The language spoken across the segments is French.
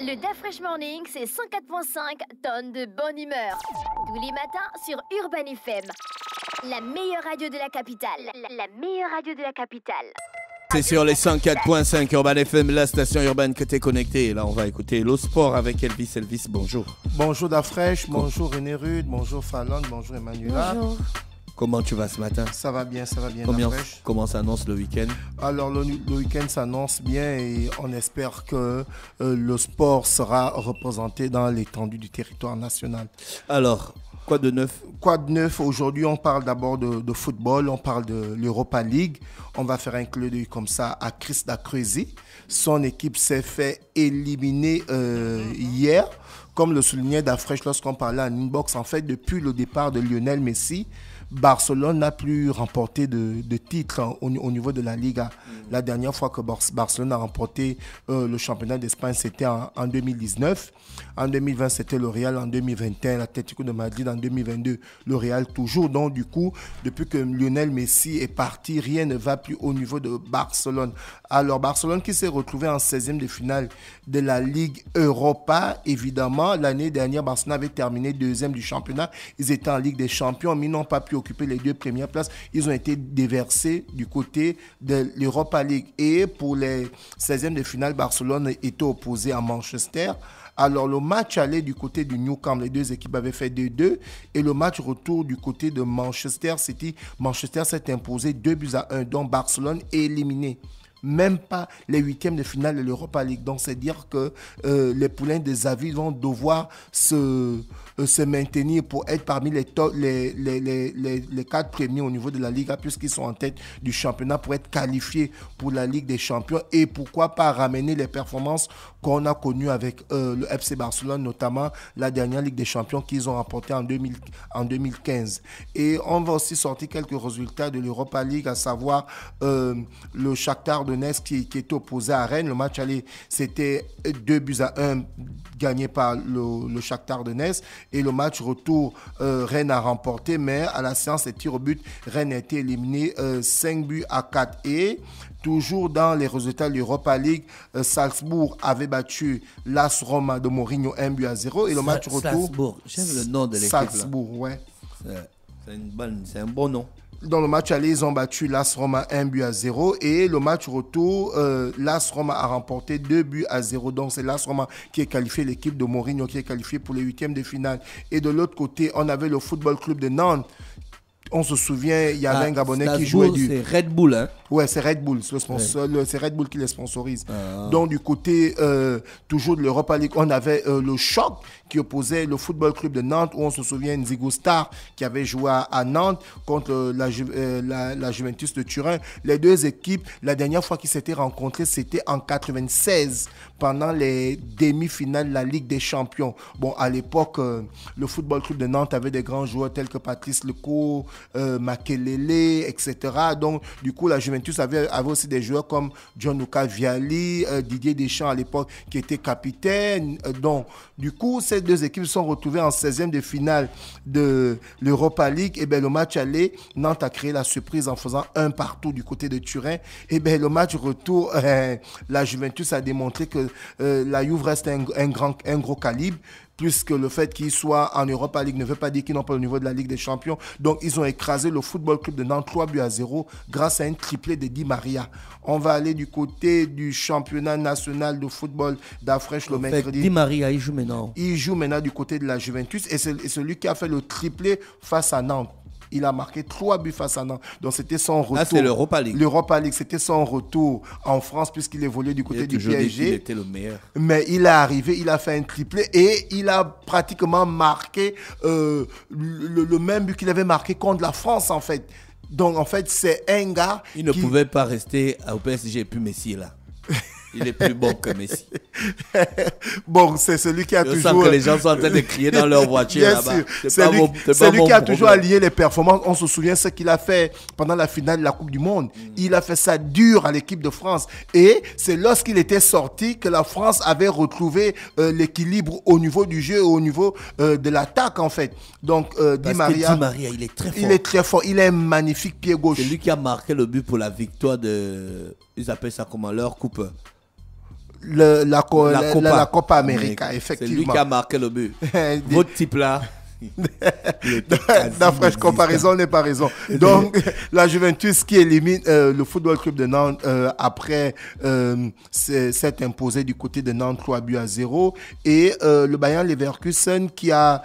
Le Fresh Morning, c'est 104.5 tonnes de bonne humeur. Tous les matins sur Urban FM. La meilleure radio de la capitale. La, meilleure radio de la capitale. C'est sur les 104.5 Urban FM, la station urbaine que t'es connectée. Là, on va écouter le sport avec Elvis. Elvis, bonjour. Bonjour Dafresh, bonjour René Rude, bonjour Falon. bonjour Emmanuel. Bonjour. Comment tu vas ce matin Ça va bien, ça va bien. comment s'annonce le week-end Alors le, week-end s'annonce bien et on espère que euh, le sport sera représenté dans l'étendue du territoire national. Alors, quoi de neuf Quoi de neuf Aujourd'hui, on parle d'abord de, football, on parle de l'Europa League. On va faire un club d'œil comme ça à Chris Creusi. Son équipe s'est fait éliminer euh, hier. Comme le soulignait Dafresh lorsqu'on parlait à Inbox, en fait, depuis le départ de Lionel Messi, Barcelone n'a plus remporté de, de titre hein, au, niveau de la Liga. Mm. La dernière fois que Barcelone a remporté euh, le championnat d'Espagne, c'était en, 2019. En 2020, c'était le Real. En 2021, l'Atlético de Madrid. En 2022, le Real toujours. Donc, du coup, depuis que Lionel Messi est parti, rien ne va plus au niveau de Barcelone. Alors, Barcelone qui s'est retrouvé en 16e de finale de la Ligue Europa. Évidemment, l'année dernière, Barcelone avait terminé deuxième du championnat. Ils étaient en Ligue des Champions, mais n'ont pas pu occupé les deux premières places, ils ont été déversés du côté de l'Europa League. Et pour les 16e de finale, Barcelone était opposé à Manchester. Alors le match allait du côté du New les deux équipes avaient fait 2-2 et le match retour du côté de Manchester City. Manchester s'est imposé 2 buts à 1, dont Barcelone est éliminé même pas les huitièmes de finale de l'Europa League. Donc c'est dire que euh, les poulains des avis vont devoir se, euh, se maintenir pour être parmi les, quatre premiers au niveau de la Liga puisqu'ils sont en tête du championnat pour être qualifiés pour la Ligue des Champions et pourquoi pas ramener les performances qu'on a connues avec euh, le FC Barcelone, notamment la dernière Ligue des Champions qu'ils ont remportée en, en 2015. Et on va aussi sortir quelques résultats de l'Europa League, à savoir le Shakhtar qui, qui opposé à Rennes. Le match aller, c'était 2 buts à 1 gagné par le, le Shakhtar de Nes. Et le match retour, euh, Rennes a remporté, mais à la séance des tirs au but, Rennes a été éliminé 5 euh, buts à 4. Et toujours dans les résultats de l'Europa League, euh, Salzbourg avait battu l'As Roma de Mourinho 1 but à 0. Et le match retour. Salzbourg, j'aime le nom de l'équipe. Salzbourg, ouais. C'est un bon nom dans le match aller, ils ont battu l'As Roma 1 but à 0 et le match retour, euh, l'As Roma a remporté 2 buts à 0. Donc c'est l'As Roma qui est qualifié, l'équipe de Mourinho qui est qualifiée pour les huitièmes de finale. Et de l'autre côté, on avait le Football Club de Nantes. On se souvient, il y avait ah, un Gabonais qui jouait du... Red Bull, hein. Ouais, c'est Red Bull, c'est Red Bull qui les sponsorise. Ah. Donc du côté euh, toujours de l'Europa League, on avait euh, le choc qui opposait le Football Club de Nantes, où on se souvient Nzigo Star qui avait joué à Nantes contre euh, la, la, Juventus de Turin. Les deux équipes, la dernière fois qu'ils s'étaient rencontrés, c'était en 96 pendant les demi-finales de la Ligue des Champions. Bon, à l'époque, le Football Club de Nantes avait des grands joueurs tels que Patrice Lecourt, Makelele, etc. Donc, du coup, la Juventus Juventus avait, aussi des joueurs comme John Luca Viali, euh, Didier Deschamps à l'époque qui était capitaine. Euh, donc, du coup, ces deux équipes sont retrouvées en 16e de finale de l'Europa League. Et eh bien, le match allait, Nantes a créé la surprise en faisant un partout du côté de Turin. Et eh bien, le match retour, euh, la Juventus a démontré que la Juve reste grand, un gros calibre plus que le fait qu'ils soient en Europa League ne veut pas dire qu'ils n'ont pas le niveau de la Ligue des Champions. Donc, ils ont écrasé le Football Club de Nantes 3 buts à 0 grâce à un triplé de Di Maria. On va aller du côté du championnat national de football d'Afresh le mercredi. Di Maria, il joue maintenant. Il joue maintenant du côté de la Juventus et c'est celui qui a fait le triplé face à Nantes il a marqué trois buts face à Nantes. Donc c'était son ah, retour. c'est l'Europa League. c'était son retour en France puisqu'il évoluait du côté du PSG. Mais il est arrivé, il a fait un triplé et il a pratiquement marqué euh, le, même but qu'il avait marqué contre la France en fait. Donc en fait, c'est un gars. Il ne pouvait pas rester au PSG, puis Messi là. Il est plus bon que Messi. bon, c'est celui qui a Je toujours. Sens que les gens sont en train de crier dans leur voiture là-bas. C'est lui, qui a toujours allié les performances. On se souvient ce qu'il a fait pendant la finale de la Coupe du Monde. Mm. Il a fait ça dur à l'équipe de France. Et c'est lorsqu'il était sorti que la France avait retrouvé euh, l'équilibre au niveau du jeu au niveau euh, de l'attaque en fait. Donc euh, Di, Maria, il est très fort. Il est très fort. Il est un magnifique pied gauche. C'est lui qui a marqué le but pour la victoire de. Ils appellent ça comment leur coupe la, Copa. la, Copa. América, effectivement. C'est lui qui a marqué le but. Votre type là, la fraîche comparaison n'est pas raison. Donc, la Juventus qui élimine euh, le Football Club de Nantes euh, après euh, s'est s'être imposé du côté de Nantes 3 buts à 0. Et le Bayern Leverkusen qui, a,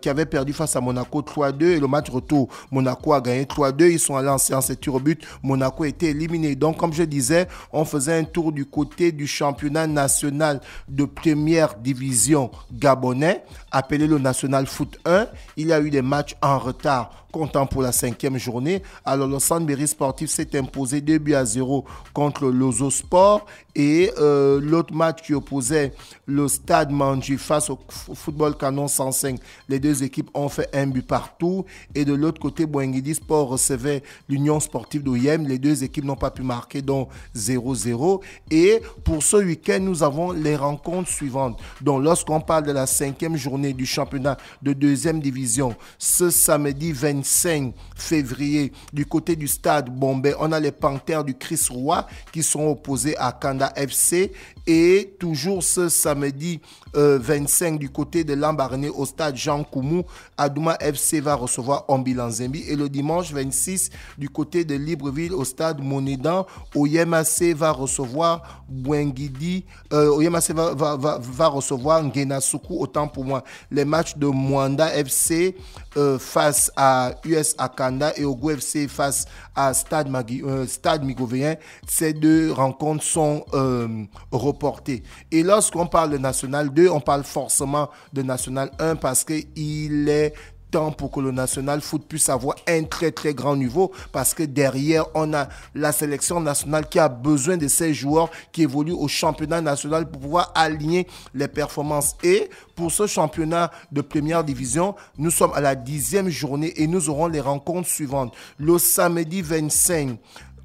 qui avait perdu face à Monaco 3-2. Et le match retour, Monaco a gagné 3-2. Ils sont allés en séance et au but. Monaco a été éliminé. Donc, comme je disais, on faisait un tour du côté du championnat national de première division gabonais, appelé le National football 1, il y a eu des matchs en retard, comptant pour la cinquième journée. Alors le Sanberry Sportif s'est imposé 2 buts à 0 contre l'Ozo Sport. Et euh, l'autre match qui opposait le Stade Manji face au Football Canon 105, les deux équipes ont fait un but partout. Et de l'autre côté, Boengidi Sport recevait l'Union Sportive d'Oyem. Les deux équipes n'ont pas pu marquer, donc 0-0. Et pour ce week-end, nous avons les rencontres suivantes. Donc lorsqu'on parle de la cinquième journée du championnat de deuxième division ce samedi 25 février du côté du stade Bombay. On a les Panthères du Chris Roy qui sont opposés à Kanda FC et toujours ce samedi 25 euh, du côté de Lambarné au stade Jean Koumou, Adouma FC va recevoir Zembi. et le dimanche 26 du côté de Libreville au stade Monédan, Oyemase va recevoir Bouengidi, euh, va, recevoir Ngenasuku, autant pour moi. Les matchs de Moine FC euh, face à US Akanda et Ogo FC face à Stade, Magui, euh, Stade Migovéen. Ces deux rencontres sont euh, reportées. Et lorsqu'on parle de National 2, on parle forcément de National 1 parce qu'il est temps pour que le national foot puisse avoir un très très grand niveau parce que derrière on a la sélection nationale qui a besoin de ces joueurs qui évoluent au championnat national pour pouvoir aligner les performances et pour ce championnat de première division nous sommes à la dixième journée et nous aurons les rencontres suivantes le samedi 25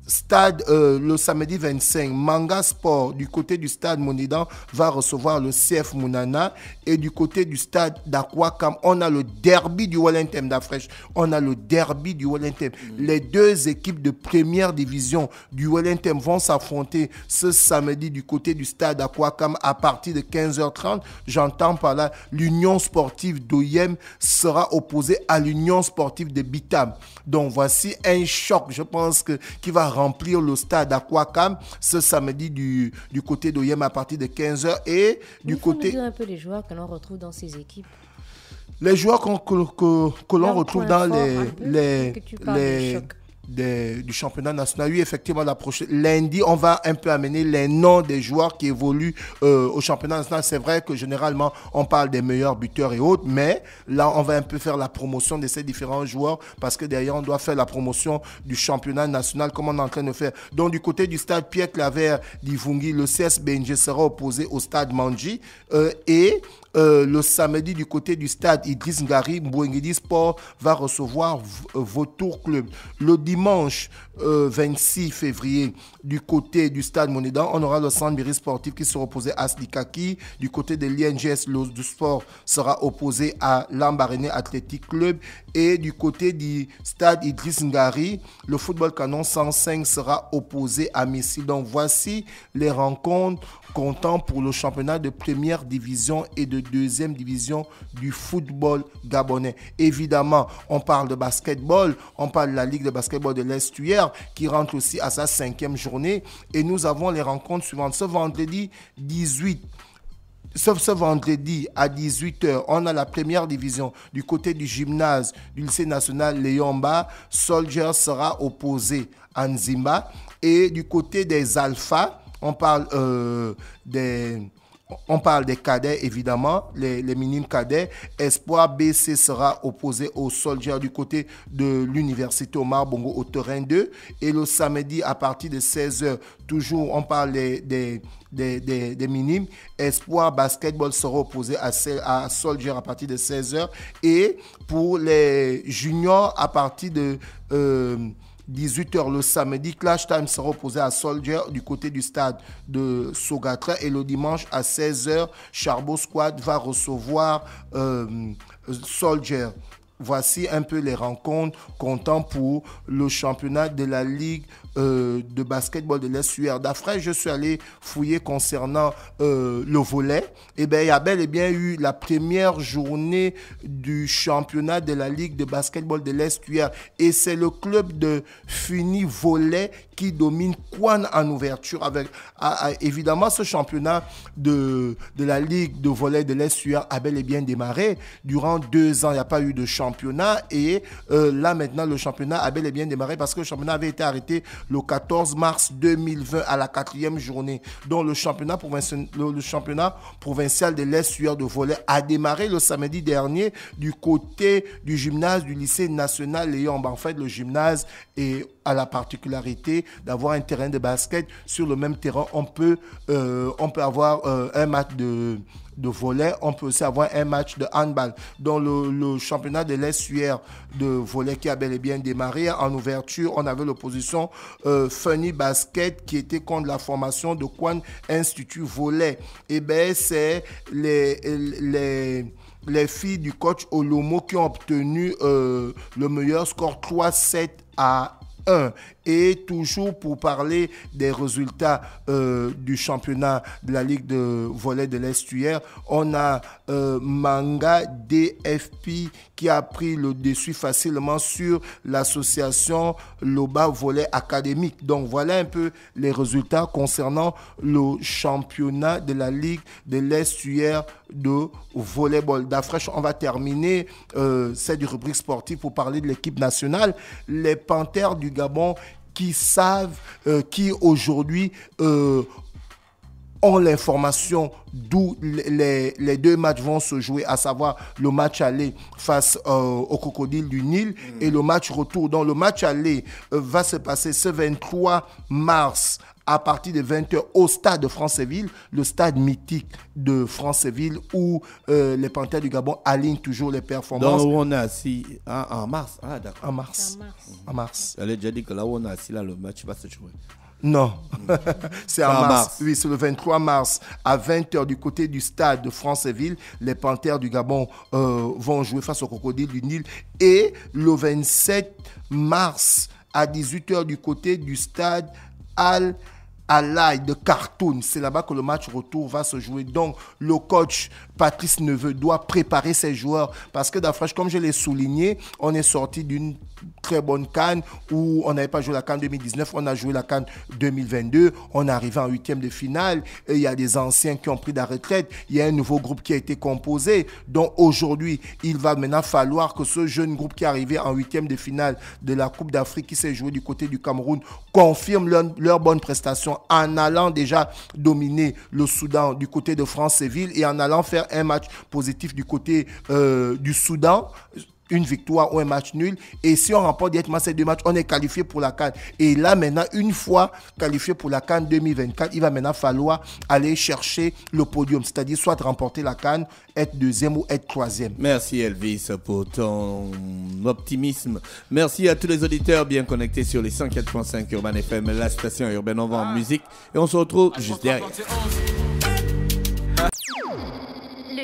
Stade euh, le samedi 25, Manga Sport du côté du stade Monidan va recevoir le CF Mounana et du côté du stade d'Aquacam, on a le derby du Wallentem d'Afresh, on a le derby du Wallentem. Les deux équipes de première division du Wellington vont s'affronter ce samedi du côté du stade d'Aquacam à partir de 15h30. J'entends par là l'Union sportive d'Oyem sera opposée à l'Union sportive de Bitam. Donc voici un choc, je pense que qui va remplir le stade Aquacam ce samedi du, du côté d'Oyem à partir de 15h et du côté... Nous un peu les joueurs que l'on retrouve dans ces équipes. Les joueurs que, l'on retrouve dans les, les, les, du championnat national. Oui, effectivement, la lundi, on va un peu amener les noms des joueurs qui évoluent euh, au championnat national. C'est vrai que généralement, on parle des meilleurs buteurs et autres, mais là, on va un peu faire la promotion de ces différents joueurs parce que derrière, on doit faire la promotion du championnat national comme on est en train de faire. Donc, du côté du stade Pierre Claver d'Ivungi, le CS sera opposé au stade Manji euh, et euh, le samedi du côté du stade Idris Ngari, Mbouengedi Sport va recevoir euh, Vautour Club. Le dimanche 26 euh, février, du côté du stade Monédan, on aura le centre Sportif qui sera opposé à Slikaki. Du côté de l'INGS, l'Os du Sport sera opposé à Lambaréné Athletic Club. Et du côté du stade Idris Ngari, le football canon 105 sera opposé à Messi. Donc voici les rencontres comptant pour le championnat de première division et de deuxième division du football gabonais. Évidemment, on parle de basketball, on parle de la Ligue de basketball de l'Estuaire qui rentre aussi à sa cinquième journée. Et nous avons les rencontres suivantes. Ce vendredi 18 Sauf ce vendredi à 18h, on a la première division du côté du gymnase du lycée national Léomba. Soldier sera opposé à Nzimba. Et du côté des Alphas, on parle euh, des on parle des cadets, évidemment, les, les, minimes cadets. Espoir BC sera opposé aux Soldiers du côté de l'Université Omar Bongo au terrain 2. Et le samedi, à partir de 16h, toujours, on parle des, des, des, minimes. Espoir Basketball sera opposé à, à Soldiers à partir de 16h. Et pour les juniors, à partir de... Euh, 18h le samedi, Clash Time sera opposé à Soldier du côté du stade de Sogatra. Et le dimanche à 16h, Charbot Squad va recevoir euh, Soldier. Voici un peu les rencontres comptant pour le championnat de la Ligue euh, de basketball de l'Estuaire. D'après, je suis allé fouiller concernant euh, le volet. Et eh bien, il y a bel et bien eu la première journée du championnat de la Ligue de basketball de l'Estuaire. Et c'est le club de fini Volet qui domine Kwan en ouverture. Avec, ah, ah, évidemment, ce championnat de, de la Ligue de volet de l'Estuaire a bel et bien démarré. Durant deux ans, il n'y a pas eu de championnat et euh, là maintenant, le championnat a bel et bien démarré parce que le championnat avait été arrêté le 14 mars 2020 à la quatrième journée. Donc le championnat, provincial, de l'Est sueur de volet a démarré le samedi dernier du côté du gymnase du lycée national Léon. En fait, le gymnase est la particularité d'avoir un terrain de basket. Sur le même terrain, on peut, euh, on peut avoir euh, un match de, de volet, on peut aussi avoir un match de handball. Dans le, championnat de l'estuaire de volet qui a bel et bien démarré, en ouverture, on avait l'opposition euh, Funny Basket qui était contre la formation de Kwan Institut Volet. Et eh bien, c'est les, les les filles du coach Olomo qui ont obtenu le meilleur score 3-7 à Uh. Et toujours pour parler des résultats euh, du championnat de la Ligue de volet de l'estuaire... on a euh, Manga DFP qui a pris le dessus facilement sur l'association Loba Volet Académique. Donc voilà un peu les résultats concernant le championnat de la Ligue de l'estuaire... De de ball D'Afresh, on va terminer euh, cette rubrique sportive pour parler de l'équipe nationale. Les Panthères du Gabon qui savent, euh, qui aujourd'hui euh, ont l'information d'où les, deux matchs vont se jouer, à savoir le match aller face euh, au crocodile du Nil et le match retour. Donc le match aller va se passer ce 23 mars à partir de 20h au stade de Franceville, le stade mythique de Franceville où euh, les Panthères du Gabon alignent toujours les performances. où on est assis hein, en mars. Ah En mars. En mars. Elle a déjà dit que là où on est assis le match va se jouer. Non, c'est en mars. Oui, c'est le 23 mars à 20h du côté du stade de Franceville. Les Panthères du Gabon euh, vont jouer face au Crocodile du Nil. Et le 27 mars à 18h du côté du stade Al à l'ail de cartoon, C'est là-bas que le match retour va se jouer. Donc, le coach Patrice Neveu doit préparer ses joueurs parce que d'après comme je l'ai souligné, on est sorti d'une très bonne canne où on n'avait pas joué la canne 2019, on a joué la canne 2022, on est arrivé en huitième de finale, il y a des anciens qui ont pris la retraite, il y a un nouveau groupe qui a été composé. Donc aujourd'hui, il va maintenant falloir que ce jeune groupe qui est arrivé en huitième de finale de la Coupe d'Afrique qui s'est joué du côté du Cameroun confirme leur bonne prestation en allant déjà dominer le Soudan du côté de France-Séville et en allant faire un match positif du côté euh, du Soudan une victoire ou un match nul. Et si on remporte directement ces deux matchs, on est qualifié pour la Cannes. Et là, maintenant, une fois qualifié pour la Cannes 2024, il va maintenant falloir aller chercher le podium, c'est-à-dire soit remporter la Cannes, être deuxième ou être troisième. Merci Elvis pour ton optimisme. Merci à tous les auditeurs bien connectés sur les 104.5 Urban FM, la station urbaine. On va en ah. musique et on se retrouve juste derrière